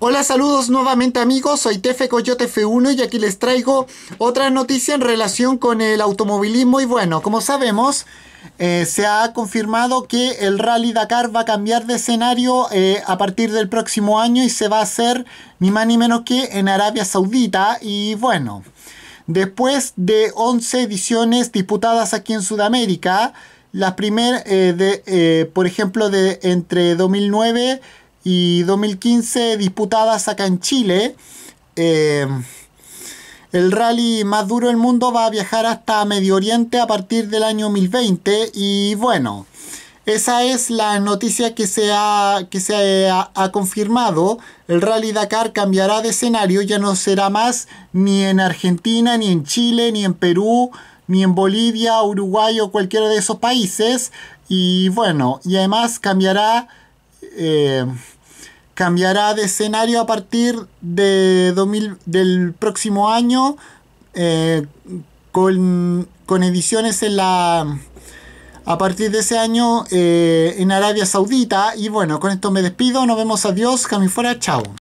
Hola, saludos nuevamente amigos, soy Tefe Coyote F1 y aquí les traigo otra noticia en relación con el automovilismo y bueno, como sabemos... Eh, se ha confirmado que el Rally Dakar va a cambiar de escenario eh, a partir del próximo año y se va a hacer ni más ni menos que en Arabia Saudita y bueno, después de 11 ediciones disputadas aquí en Sudamérica, la primera, eh, por ejemplo, de entre 2009 y 2015 disputadas acá en Chile. Eh, el rally más duro del mundo va a viajar hasta Medio Oriente a partir del año 2020 y bueno, esa es la noticia que se ha, que se ha confirmado. El rally Dakar cambiará de escenario, ya no será más ni en Argentina, ni en Chile, ni en Perú, ni en Bolivia, Uruguay o cualquiera de esos países. Y bueno, y además cambiará eh, cambiará de escenario a partir de 2000, del próximo año eh, con, ediciones en la... A partir de ese año eh, en Arabia Saudita. Y bueno, con esto me despido. Nos vemos. Adiós. Cami fuera. Chao.